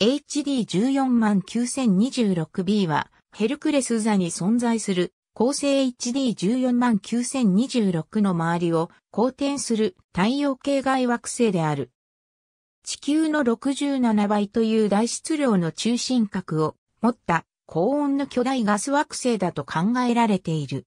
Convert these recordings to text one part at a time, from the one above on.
HD14926B は、ヘルクレス座に存在する、恒星 HD14926 の周りを公転する太陽系外惑星である。地球の67倍という大質量の中心核を持った高温の巨大ガス惑星だと考えられている。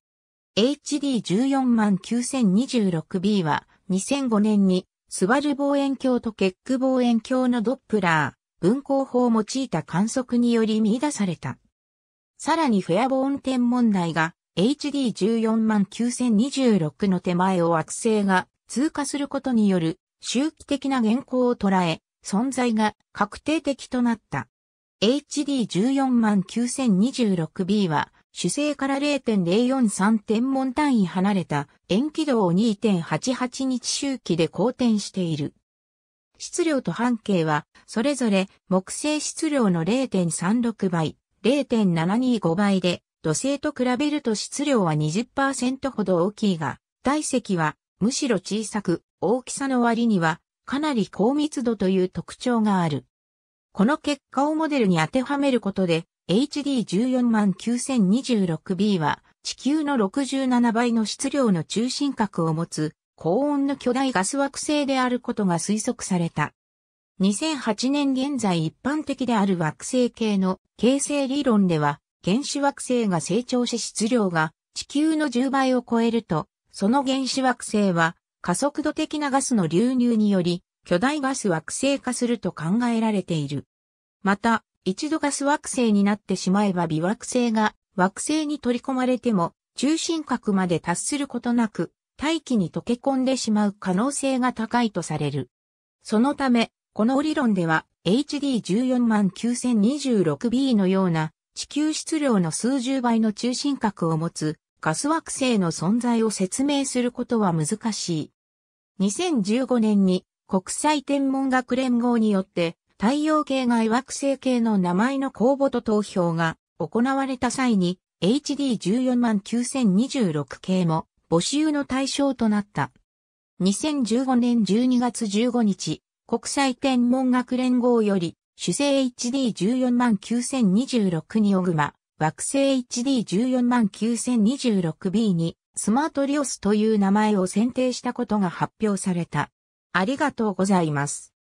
HD14926B は2005年にスバル望遠鏡とケック望遠鏡のドップラー、運行法を用いた観測により見出された。さらにフェアボーン天文台が HD149,026 の手前を惑星が通過することによる周期的な現行を捉え、存在が確定的となった。HD149,026b は主星から0.043天文単位離れた円軌道を2.88日周期で公転している。質量と半径は、それぞれ木星質量の0.36倍、0.725倍で、土星と比べると質量は20%ほど大きいが、体積はむしろ小さく、大きさの割にはかなり高密度という特徴がある。この結果をモデルに当てはめることで、HD149026b は地球の67倍の質量の中心核を持つ高温の巨大ガス惑星であることが推測された。2008年現在一般的である惑星系の形成理論では、原子惑星が成長し質量が地球の10倍を超えると、その原子惑星は加速度的なガスの流入により巨大ガス惑星化すると考えられている。また、一度ガス惑星になってしまえば微惑星が惑星に取り込まれても中心核まで達することなく大気に溶け込んでしまう可能性が高いとされる。そのため、この理論では HD149026b のような地球質量の数十倍の中心核を持つガス惑星の存在を説明することは難しい。2015年に国際天文学連合によって太陽系外惑星系の名前の公募と投票が行われた際に HD149026 系も募集の対象となった。2015年12月15日、国際天文学連合より、主星 HD14 万9026にオグマ、惑星 HD14 万 9026B に、スマートリオスという名前を選定したことが発表された。ありがとうございます。